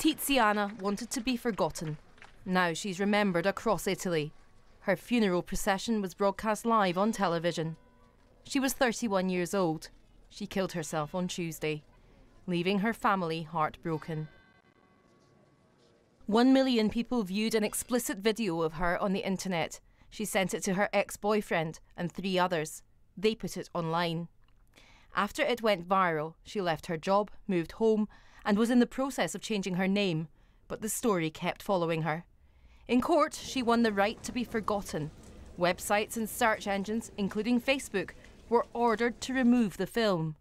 Tiziana wanted to be forgotten. Now she's remembered across Italy. Her funeral procession was broadcast live on television. She was 31 years old. She killed herself on Tuesday, leaving her family heartbroken. One million people viewed an explicit video of her on the internet. She sent it to her ex boyfriend and three others. They put it online. After it went viral, she left her job, moved home, and was in the process of changing her name, but the story kept following her. In court, she won the right to be forgotten. Websites and search engines, including Facebook, were ordered to remove the film.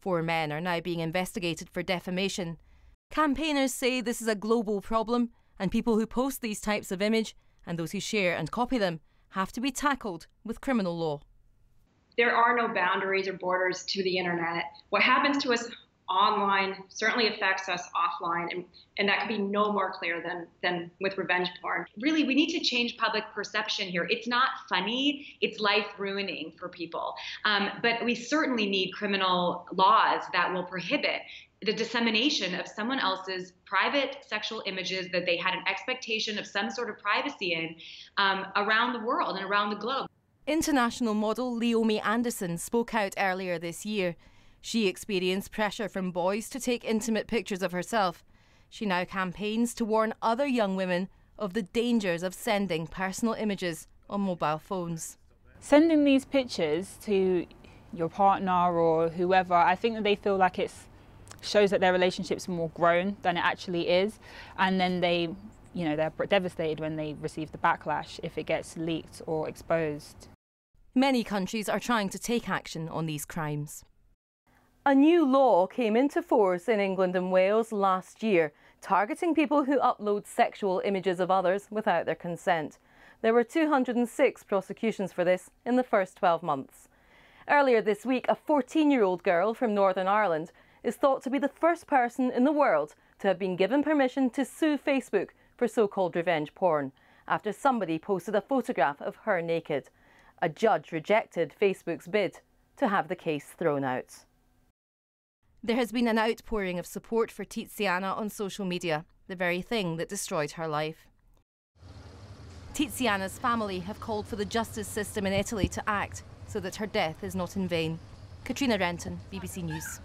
Four men are now being investigated for defamation. Campaigners say this is a global problem, and people who post these types of image and those who share and copy them have to be tackled with criminal law. There are no boundaries or borders to the internet. What happens to us online certainly affects us offline and, and that could be no more clear than than with revenge porn really we need to change public perception here it's not funny it's life ruining for people um, but we certainly need criminal laws that will prohibit the dissemination of someone else's private sexual images that they had an expectation of some sort of privacy in um, around the world and around the globe. International model Leomi Anderson spoke out earlier this year. She experienced pressure from boys to take intimate pictures of herself. She now campaigns to warn other young women of the dangers of sending personal images on mobile phones. Sending these pictures to your partner or whoever, I think that they feel like it shows that their relationship's more grown than it actually is. And then they, you know, they're devastated when they receive the backlash if it gets leaked or exposed. Many countries are trying to take action on these crimes. A new law came into force in England and Wales last year, targeting people who upload sexual images of others without their consent. There were 206 prosecutions for this in the first 12 months. Earlier this week, a 14 year old girl from Northern Ireland is thought to be the first person in the world to have been given permission to sue Facebook for so called revenge porn after somebody posted a photograph of her naked. A judge rejected Facebook's bid to have the case thrown out. There has been an outpouring of support for Tiziana on social media, the very thing that destroyed her life. Tiziana's family have called for the justice system in Italy to act so that her death is not in vain. Katrina Renton, BBC News.